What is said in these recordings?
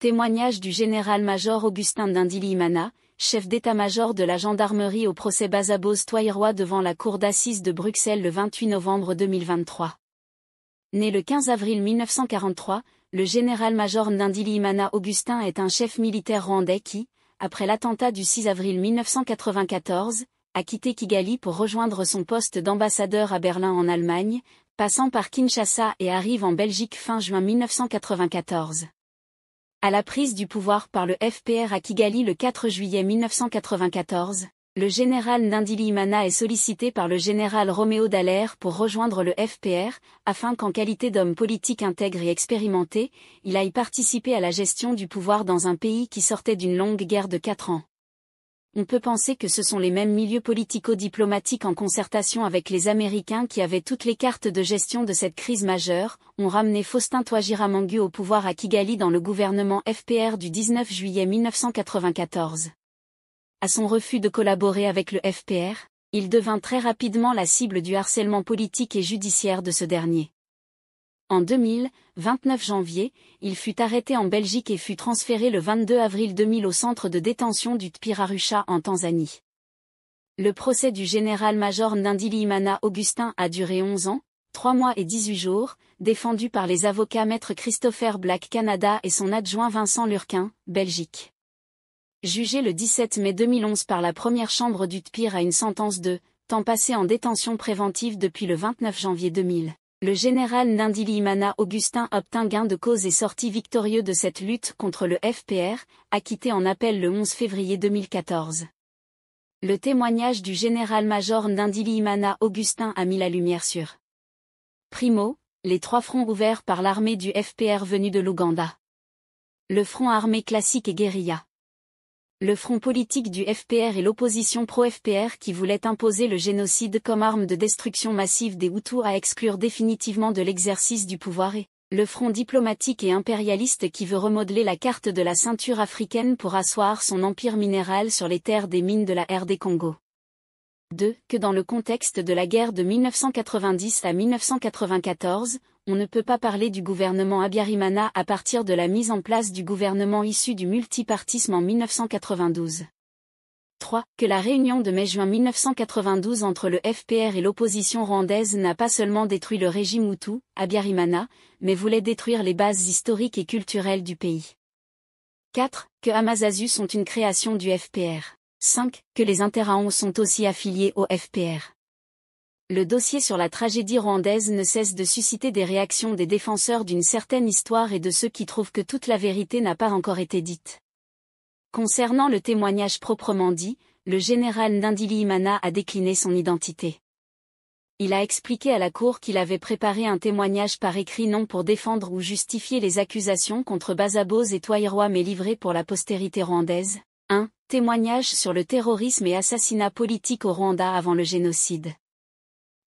Témoignage du général-major Augustin Dindilimana, chef d'état-major de la gendarmerie au procès Bazabos-Toirois devant la cour d'assises de Bruxelles le 28 novembre 2023. Né le 15 avril 1943, le général-major Ndindili Imana Augustin est un chef militaire rwandais qui, après l'attentat du 6 avril 1994, a quitté Kigali pour rejoindre son poste d'ambassadeur à Berlin en Allemagne, passant par Kinshasa et arrive en Belgique fin juin 1994. À la prise du pouvoir par le FPR à Kigali le 4 juillet 1994, le général Ndindili Mana est sollicité par le général Roméo Dallaire pour rejoindre le FPR, afin qu'en qualité d'homme politique intègre et expérimenté, il aille participer à la gestion du pouvoir dans un pays qui sortait d'une longue guerre de quatre ans. On peut penser que ce sont les mêmes milieux politico-diplomatiques en concertation avec les Américains qui avaient toutes les cartes de gestion de cette crise majeure, ont ramené Faustin Mangu au pouvoir à Kigali dans le gouvernement FPR du 19 juillet 1994 à son refus de collaborer avec le FPR, il devint très rapidement la cible du harcèlement politique et judiciaire de ce dernier. En 2000, 29 janvier, il fut arrêté en Belgique et fut transféré le 22 avril 2000 au centre de détention du Tpirarusha en Tanzanie. Le procès du général-major nandili imana Augustin a duré 11 ans, 3 mois et 18 jours, défendu par les avocats maître Christopher Black Canada et son adjoint Vincent Lurquin, Belgique jugé le 17 mai 2011 par la première chambre du TPIR à une sentence de temps passé en détention préventive depuis le 29 janvier 2000. Le général Nindili Imana Augustin obtint gain de cause et sortit victorieux de cette lutte contre le FPR, acquitté en appel le 11 février 2014. Le témoignage du général-major Nindili Augustin a mis la lumière sur. Primo, les trois fronts ouverts par l'armée du FPR venue de l'Ouganda. Le front armé classique et guérilla le front politique du FPR et l'opposition pro-FPR qui voulaient imposer le génocide comme arme de destruction massive des Hutus à exclure définitivement de l'exercice du pouvoir et le front diplomatique et impérialiste qui veut remodeler la carte de la ceinture africaine pour asseoir son empire minéral sur les terres des mines de la RD Congo. 2. Que dans le contexte de la guerre de 1990 à 1994, on ne peut pas parler du gouvernement Abiyarimana à partir de la mise en place du gouvernement issu du multipartisme en 1992. 3. Que la réunion de mai-juin 1992 entre le FPR et l'opposition rwandaise n'a pas seulement détruit le régime Hutu, Abiyarimana, mais voulait détruire les bases historiques et culturelles du pays. 4. Que Amazazu sont une création du FPR. 5. Que les Interaons sont aussi affiliés au FPR le dossier sur la tragédie rwandaise ne cesse de susciter des réactions des défenseurs d'une certaine histoire et de ceux qui trouvent que toute la vérité n'a pas encore été dite. Concernant le témoignage proprement dit, le général Ndindili Imana a décliné son identité. Il a expliqué à la Cour qu'il avait préparé un témoignage par écrit non pour défendre ou justifier les accusations contre Bazabose et Touaïroa mais livré pour la postérité rwandaise. 1. Témoignage sur le terrorisme et assassinat politique au Rwanda avant le génocide.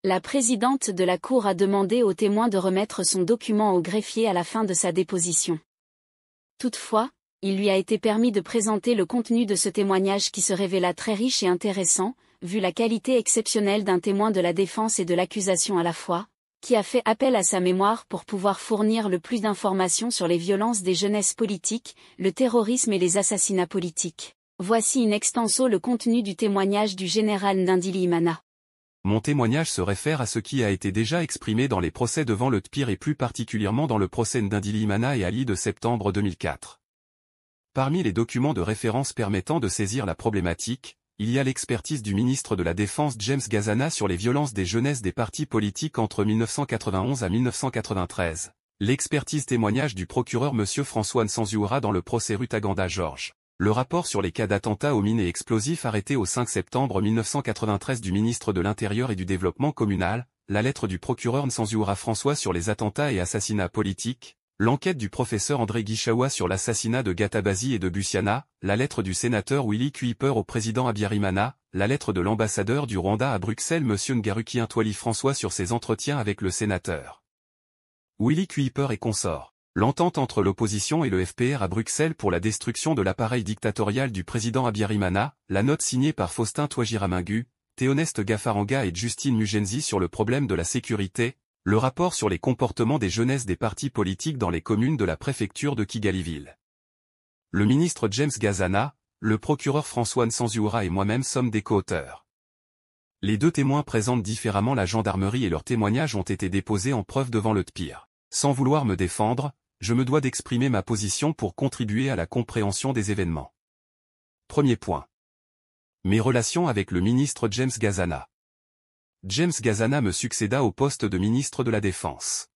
La présidente de la Cour a demandé au témoin de remettre son document au greffier à la fin de sa déposition. Toutefois, il lui a été permis de présenter le contenu de ce témoignage qui se révéla très riche et intéressant, vu la qualité exceptionnelle d'un témoin de la défense et de l'accusation à la fois, qui a fait appel à sa mémoire pour pouvoir fournir le plus d'informations sur les violences des jeunesses politiques, le terrorisme et les assassinats politiques. Voici in extenso le contenu du témoignage du général Nindili Imana. Mon témoignage se réfère à ce qui a été déjà exprimé dans les procès devant le TPIR et plus particulièrement dans le procès d'Indilimana et Ali de septembre 2004. Parmi les documents de référence permettant de saisir la problématique, il y a l'expertise du ministre de la Défense James Gazana sur les violences des jeunesses des partis politiques entre 1991 à 1993, l'expertise témoignage du procureur M. François Nsanziura dans le procès Rutaganda-Georges le rapport sur les cas d'attentats aux mines et explosifs arrêtés au 5 septembre 1993 du ministre de l'Intérieur et du Développement communal, la lettre du procureur Nsanzioura François sur les attentats et assassinats politiques, l'enquête du professeur André Guichawa sur l'assassinat de Gatabazi et de Bussiana, la lettre du sénateur Willy Kuiper au président Abiyarimana, la lettre de l'ambassadeur du Rwanda à Bruxelles M. Ngaruki François sur ses entretiens avec le sénateur. Willy Kuiper et consorts. L'entente entre l'opposition et le FPR à Bruxelles pour la destruction de l'appareil dictatorial du président Abiyarimana, la note signée par Faustin Touajiramingu, Théoneste Gafaranga et Justine Mugenzi sur le problème de la sécurité, le rapport sur les comportements des jeunesses des partis politiques dans les communes de la préfecture de Kigaliville. Le ministre James Gazana, le procureur François Nsanzioura et moi-même sommes des co-auteurs. Les deux témoins présentent différemment la gendarmerie et leurs témoignages ont été déposés en preuve devant le TPIR. Sans vouloir me défendre, je me dois d'exprimer ma position pour contribuer à la compréhension des événements. Premier point. Mes relations avec le ministre James Gazana. James Gazana me succéda au poste de ministre de la Défense.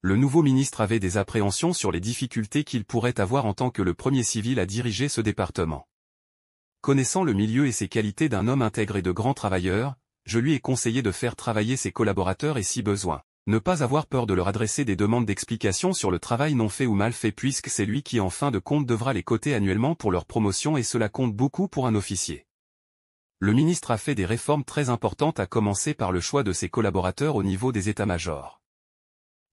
Le nouveau ministre avait des appréhensions sur les difficultés qu'il pourrait avoir en tant que le premier civil à diriger ce département. Connaissant le milieu et ses qualités d'un homme intègre et de grand travailleur, je lui ai conseillé de faire travailler ses collaborateurs et si besoin. Ne pas avoir peur de leur adresser des demandes d'explication sur le travail non fait ou mal fait puisque c'est lui qui en fin de compte devra les coter annuellement pour leur promotion et cela compte beaucoup pour un officier. Le ministre a fait des réformes très importantes à commencer par le choix de ses collaborateurs au niveau des états-majors.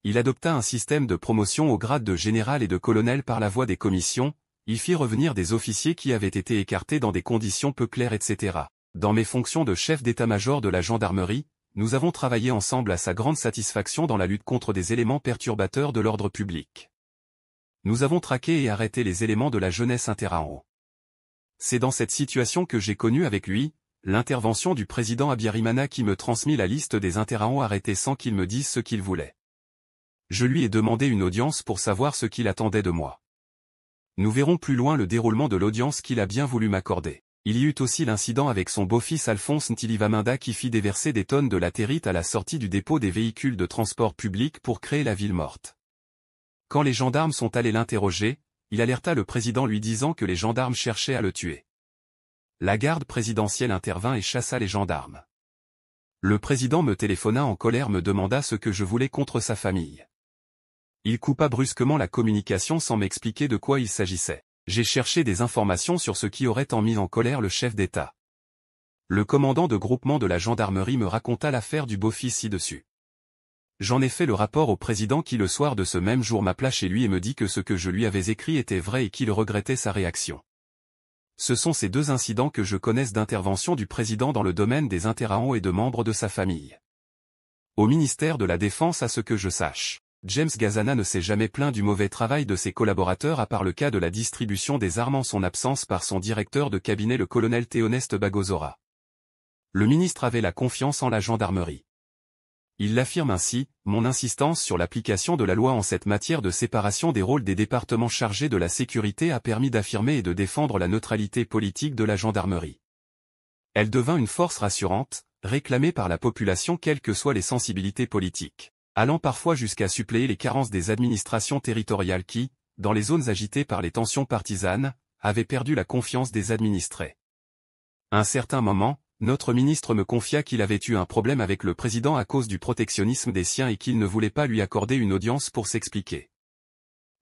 Il adopta un système de promotion au grade de général et de colonel par la voie des commissions, il fit revenir des officiers qui avaient été écartés dans des conditions peu claires etc. Dans mes fonctions de chef d'état-major de la gendarmerie, nous avons travaillé ensemble à sa grande satisfaction dans la lutte contre des éléments perturbateurs de l'ordre public. Nous avons traqué et arrêté les éléments de la jeunesse interao. C'est dans cette situation que j'ai connu avec lui, l'intervention du président Abiyarimana qui me transmit la liste des Interaons arrêtés sans qu'il me dise ce qu'il voulait. Je lui ai demandé une audience pour savoir ce qu'il attendait de moi. Nous verrons plus loin le déroulement de l'audience qu'il a bien voulu m'accorder. Il y eut aussi l'incident avec son beau-fils Alphonse Ntilivaminda qui fit déverser des tonnes de latérite à la sortie du dépôt des véhicules de transport public pour créer la ville morte. Quand les gendarmes sont allés l'interroger, il alerta le président lui disant que les gendarmes cherchaient à le tuer. La garde présidentielle intervint et chassa les gendarmes. Le président me téléphona en colère me demanda ce que je voulais contre sa famille. Il coupa brusquement la communication sans m'expliquer de quoi il s'agissait j'ai cherché des informations sur ce qui aurait tant mis en colère le chef d'État. Le commandant de groupement de la gendarmerie me raconta l'affaire du beau-fils ci-dessus. J'en ai fait le rapport au président qui le soir de ce même jour m'appela chez lui et me dit que ce que je lui avais écrit était vrai et qu'il regrettait sa réaction. Ce sont ces deux incidents que je connaisse d'intervention du président dans le domaine des interahons et de membres de sa famille. Au ministère de la Défense à ce que je sache. James Gazana ne s'est jamais plaint du mauvais travail de ses collaborateurs à part le cas de la distribution des armes en son absence par son directeur de cabinet le colonel Théoneste Bagozora. Le ministre avait la confiance en la gendarmerie. Il l'affirme ainsi, mon insistance sur l'application de la loi en cette matière de séparation des rôles des départements chargés de la sécurité a permis d'affirmer et de défendre la neutralité politique de la gendarmerie. Elle devint une force rassurante, réclamée par la population quelles que soient les sensibilités politiques allant parfois jusqu'à suppléer les carences des administrations territoriales qui, dans les zones agitées par les tensions partisanes, avaient perdu la confiance des administrés. un certain moment, notre ministre me confia qu'il avait eu un problème avec le président à cause du protectionnisme des siens et qu'il ne voulait pas lui accorder une audience pour s'expliquer.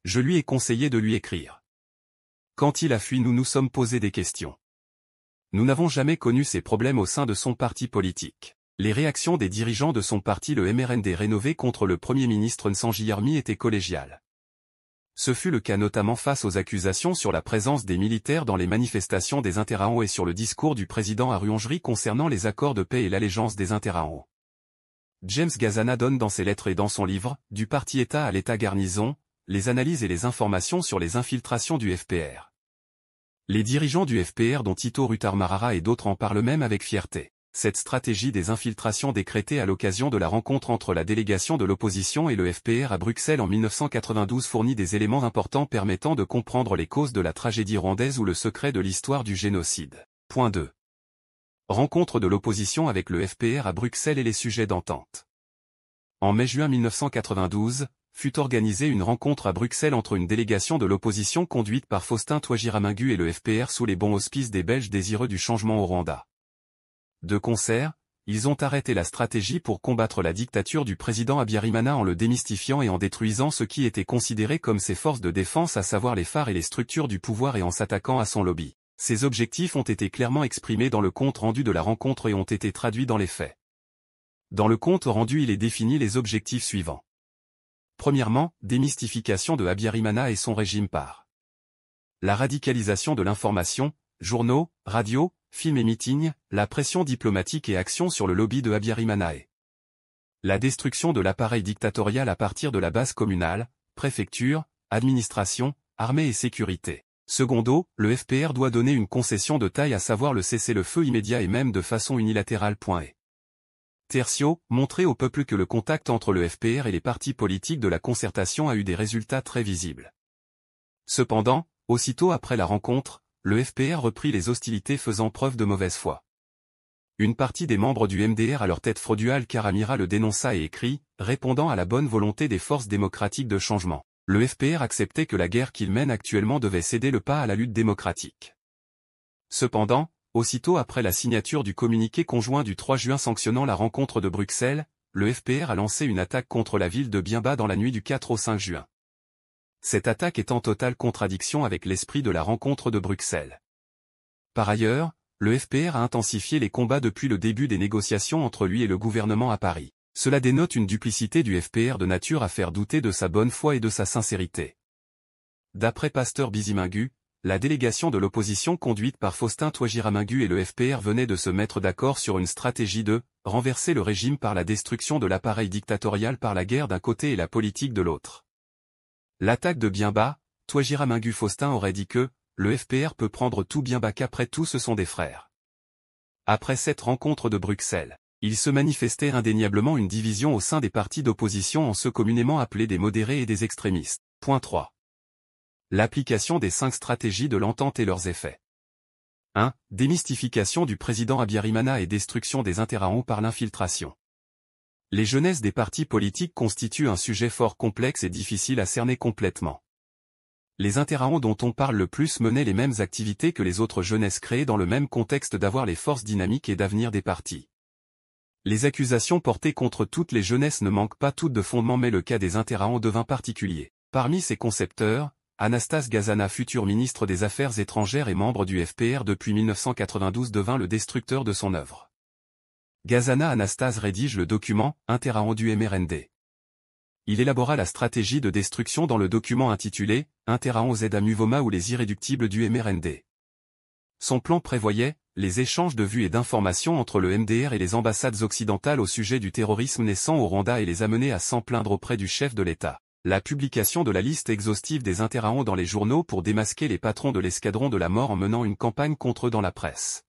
Je lui ai conseillé de lui écrire. Quand il a fui nous nous sommes posés des questions. Nous n'avons jamais connu ces problèmes au sein de son parti politique. Les réactions des dirigeants de son parti le MRND rénové contre le Premier ministre Nsanji étaient collégiales. Ce fut le cas notamment face aux accusations sur la présence des militaires dans les manifestations des Interao et sur le discours du président à concernant les accords de paix et l'allégeance des Interao. James Gazana donne dans ses lettres et dans son livre, Du parti-État à l'État garnison, les analyses et les informations sur les infiltrations du FPR. Les dirigeants du FPR dont Tito Rutarmarara et d'autres en parlent même avec fierté cette stratégie des infiltrations décrétée à l'occasion de la rencontre entre la délégation de l'opposition et le FPR à Bruxelles en 1992 fournit des éléments importants permettant de comprendre les causes de la tragédie rwandaise ou le secret de l'histoire du génocide. Point 2. Rencontre de l'opposition avec le FPR à Bruxelles et les sujets d'entente. En mai-juin 1992, fut organisée une rencontre à Bruxelles entre une délégation de l'opposition conduite par Faustin Touagiramingu et le FPR sous les bons auspices des Belges désireux du changement au Rwanda. De concert, ils ont arrêté la stratégie pour combattre la dictature du président Abiyarimana en le démystifiant et en détruisant ce qui était considéré comme ses forces de défense à savoir les phares et les structures du pouvoir et en s'attaquant à son lobby. Ces objectifs ont été clairement exprimés dans le compte rendu de la rencontre et ont été traduits dans les faits. Dans le compte rendu il est défini les objectifs suivants. Premièrement, démystification de Abiyarimana et son régime par la radicalisation de l'information, journaux, radios, films et meetings, la pression diplomatique et action sur le lobby de Abiyarimanae. La destruction de l'appareil dictatorial à partir de la base communale, préfecture, administration, armée et sécurité. Secondo, le FPR doit donner une concession de taille à savoir le cessez-le-feu immédiat et même de façon unilatérale. Et. Tertio, montrer au peuple que le contact entre le FPR et les partis politiques de la concertation a eu des résultats très visibles. Cependant, aussitôt après la rencontre, le FPR reprit les hostilités faisant preuve de mauvaise foi. Une partie des membres du MDR à leur tête Fraudual Karamira le dénonça et écrit, répondant à la bonne volonté des forces démocratiques de changement. Le FPR acceptait que la guerre qu'il mène actuellement devait céder le pas à la lutte démocratique. Cependant, aussitôt après la signature du communiqué conjoint du 3 juin sanctionnant la rencontre de Bruxelles, le FPR a lancé une attaque contre la ville de Bienba dans la nuit du 4 au 5 juin cette attaque est en totale contradiction avec l'esprit de la rencontre de Bruxelles. Par ailleurs, le FPR a intensifié les combats depuis le début des négociations entre lui et le gouvernement à Paris. Cela dénote une duplicité du FPR de nature à faire douter de sa bonne foi et de sa sincérité. D'après Pasteur Bizimingu, la délégation de l'opposition conduite par Faustin Touagira-Mingu et le FPR venait de se mettre d'accord sur une stratégie de « renverser le régime par la destruction de l'appareil dictatorial par la guerre d'un côté et la politique de l'autre ». L'attaque de bien bas, toi Faustin aurait dit que, le FPR peut prendre tout bien qu'après tout ce sont des frères. Après cette rencontre de Bruxelles, il se manifestait indéniablement une division au sein des partis d'opposition en ceux communément appelés des modérés et des extrémistes. Point 3. L'application des cinq stratégies de l'entente et leurs effets. 1. Démystification du président Abiyarimana et destruction des haut par l'infiltration les jeunesses des partis politiques constituent un sujet fort complexe et difficile à cerner complètement. Les interaons dont on parle le plus menaient les mêmes activités que les autres jeunesses créées dans le même contexte d'avoir les forces dynamiques et d'avenir des partis. Les accusations portées contre toutes les jeunesses ne manquent pas toutes de fondement mais le cas des interaons devint particulier. Parmi ses concepteurs, Anastas Gazana futur ministre des Affaires étrangères et membre du FPR depuis 1992 devint le destructeur de son œuvre. Gazana Anastase rédige le document « Interaon du MRND ». Il élabora la stratégie de destruction dans le document intitulé « Interaon Z ou les irréductibles du MRND ». Son plan prévoyait les échanges de vues et d'informations entre le MDR et les ambassades occidentales au sujet du terrorisme naissant au Rwanda et les amener à s'en plaindre auprès du chef de l'État. La publication de la liste exhaustive des Interaons dans les journaux pour démasquer les patrons de l'escadron de la mort en menant une campagne contre eux dans la presse.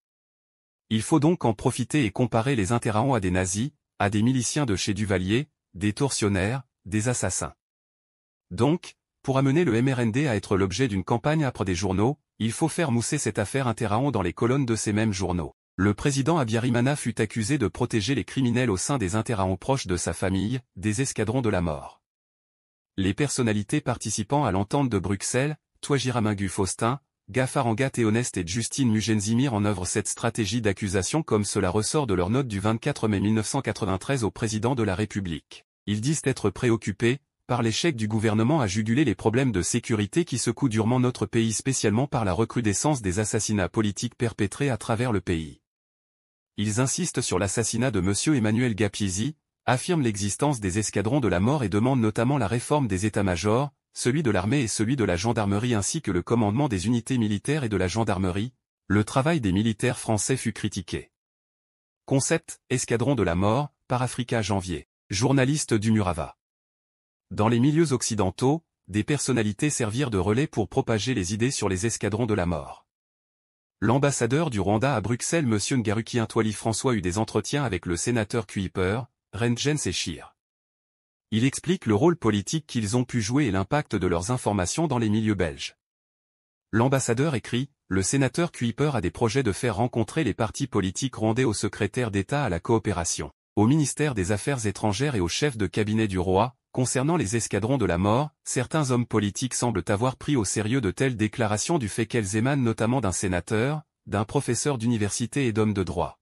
Il faut donc en profiter et comparer les interraons à des nazis, à des miliciens de chez Duvalier, des tortionnaires, des assassins. Donc, pour amener le MRND à être l'objet d'une campagne après des journaux, il faut faire mousser cette affaire interraon dans les colonnes de ces mêmes journaux. Le président Abiyarimana fut accusé de protéger les criminels au sein des interraons proches de sa famille, des escadrons de la mort. Les personnalités participant à l'entente de Bruxelles, Toagiramingu Faustin, Gafarangat et Honeste et Justine Mugenzimir en œuvre cette stratégie d'accusation comme cela ressort de leur note du 24 mai 1993 au président de la République. Ils disent être préoccupés, par l'échec du gouvernement à juguler les problèmes de sécurité qui secouent durement notre pays spécialement par la recrudescence des assassinats politiques perpétrés à travers le pays. Ils insistent sur l'assassinat de M. Emmanuel Gapizi, affirment l'existence des escadrons de la mort et demandent notamment la réforme des états-majors, celui de l'armée et celui de la gendarmerie ainsi que le commandement des unités militaires et de la gendarmerie, le travail des militaires français fut critiqué. Concept, escadron de la mort, par Africa Janvier, journaliste du Murava. Dans les milieux occidentaux, des personnalités servirent de relais pour propager les idées sur les escadrons de la mort. L'ambassadeur du Rwanda à Bruxelles M. Ngaruki Intouali François eut des entretiens avec le sénateur Kuiper, Rengen Sechir. Il explique le rôle politique qu'ils ont pu jouer et l'impact de leurs informations dans les milieux belges. L'ambassadeur écrit, le sénateur Kuiper a des projets de faire rencontrer les partis politiques rendés au secrétaire d'État à la coopération, au ministère des Affaires étrangères et au chef de cabinet du roi, concernant les escadrons de la mort, certains hommes politiques semblent avoir pris au sérieux de telles déclarations du fait qu'elles émanent notamment d'un sénateur, d'un professeur d'université et d'hommes de droit.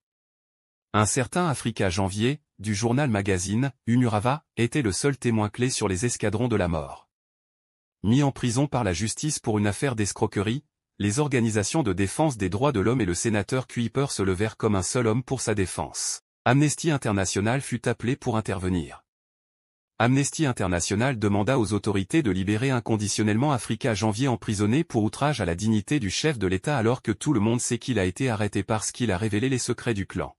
Un certain Africa Janvier, du journal magazine, Unurava, était le seul témoin clé sur les escadrons de la mort. Mis en prison par la justice pour une affaire d'escroquerie, les organisations de défense des droits de l'homme et le sénateur Kuiper se levèrent comme un seul homme pour sa défense. Amnesty International fut appelé pour intervenir. Amnesty International demanda aux autorités de libérer inconditionnellement Africa Janvier emprisonné pour outrage à la dignité du chef de l'État alors que tout le monde sait qu'il a été arrêté parce qu'il a révélé les secrets du clan.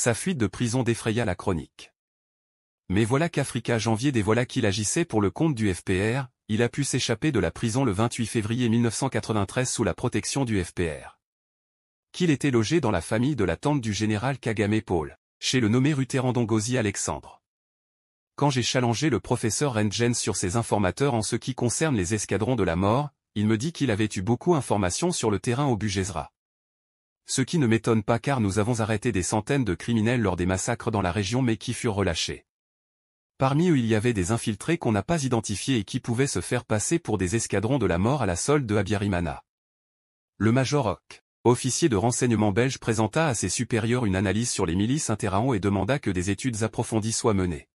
Sa fuite de prison défraya la chronique. Mais voilà qu'Africa Janvier dévoila qu'il agissait pour le compte du FPR, il a pu s'échapper de la prison le 28 février 1993 sous la protection du FPR. Qu'il était logé dans la famille de la tante du général Kagame Paul, chez le nommé Ruterandongosi Alexandre. Quand j'ai challengé le professeur Rengen sur ses informateurs en ce qui concerne les escadrons de la mort, il me dit qu'il avait eu beaucoup d'informations sur le terrain au Bugezra ce qui ne m'étonne pas car nous avons arrêté des centaines de criminels lors des massacres dans la région mais qui furent relâchés. Parmi eux il y avait des infiltrés qu'on n'a pas identifiés et qui pouvaient se faire passer pour des escadrons de la mort à la solde de Abiyarimana. Le Major Hock, officier de renseignement belge présenta à ses supérieurs une analyse sur les milices interraons et demanda que des études approfondies soient menées.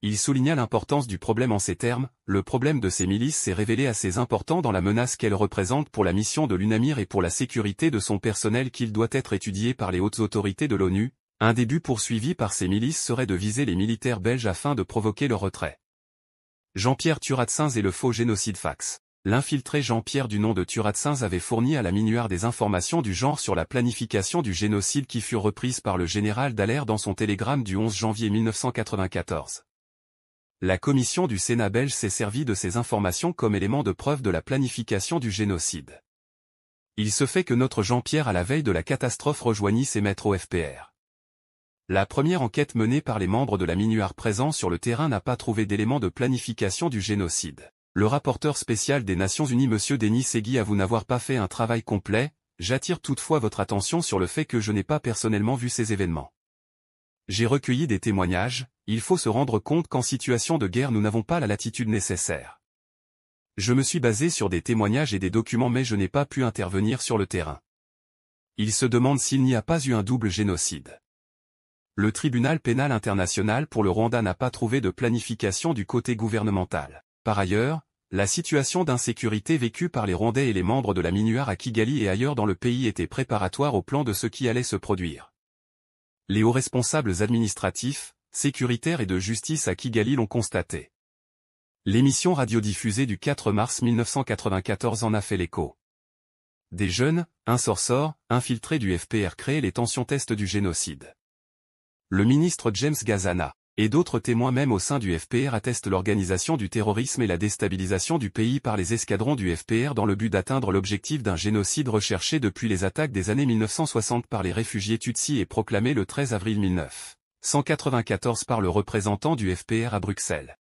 Il souligna l'importance du problème en ces termes, le problème de ces milices s'est révélé assez important dans la menace qu'elles représentent pour la mission de l'UNAMIR et pour la sécurité de son personnel qu'il doit être étudié par les hautes autorités de l'ONU, un début poursuivi par ces milices serait de viser les militaires belges afin de provoquer leur retrait. Jean-Pierre Turatsins et le faux génocide fax. L'infiltré Jean-Pierre du nom de Turatsins avait fourni à la minoire des informations du genre sur la planification du génocide qui furent reprises par le général Dallaire dans son télégramme du 11 janvier 1994. La commission du Sénat belge s'est servie de ces informations comme élément de preuve de la planification du génocide. Il se fait que notre Jean-Pierre à la veille de la catastrophe rejoignit ses maîtres au FPR. La première enquête menée par les membres de la MINUAR présents sur le terrain n'a pas trouvé d'éléments de planification du génocide. Le rapporteur spécial des Nations Unies M. Denis Segui vous n'avoir pas fait un travail complet, j'attire toutefois votre attention sur le fait que je n'ai pas personnellement vu ces événements. J'ai recueilli des témoignages, il faut se rendre compte qu'en situation de guerre nous n'avons pas la latitude nécessaire. Je me suis basé sur des témoignages et des documents mais je n'ai pas pu intervenir sur le terrain. Il se demande s'il n'y a pas eu un double génocide. Le tribunal pénal international pour le Rwanda n'a pas trouvé de planification du côté gouvernemental. Par ailleurs, la situation d'insécurité vécue par les Rwandais et les membres de la Minuar à Kigali et ailleurs dans le pays était préparatoire au plan de ce qui allait se produire les hauts responsables administratifs, sécuritaires et de justice à Kigali l'ont constaté. L'émission radiodiffusée du 4 mars 1994 en a fait l'écho. Des jeunes, un insorsors, infiltrés du FPR créaient les tensions test du génocide. Le ministre James Gazana et d'autres témoins même au sein du FPR attestent l'organisation du terrorisme et la déstabilisation du pays par les escadrons du FPR dans le but d'atteindre l'objectif d'un génocide recherché depuis les attaques des années 1960 par les réfugiés Tutsi et proclamé le 13 avril 1994 194 par le représentant du FPR à Bruxelles.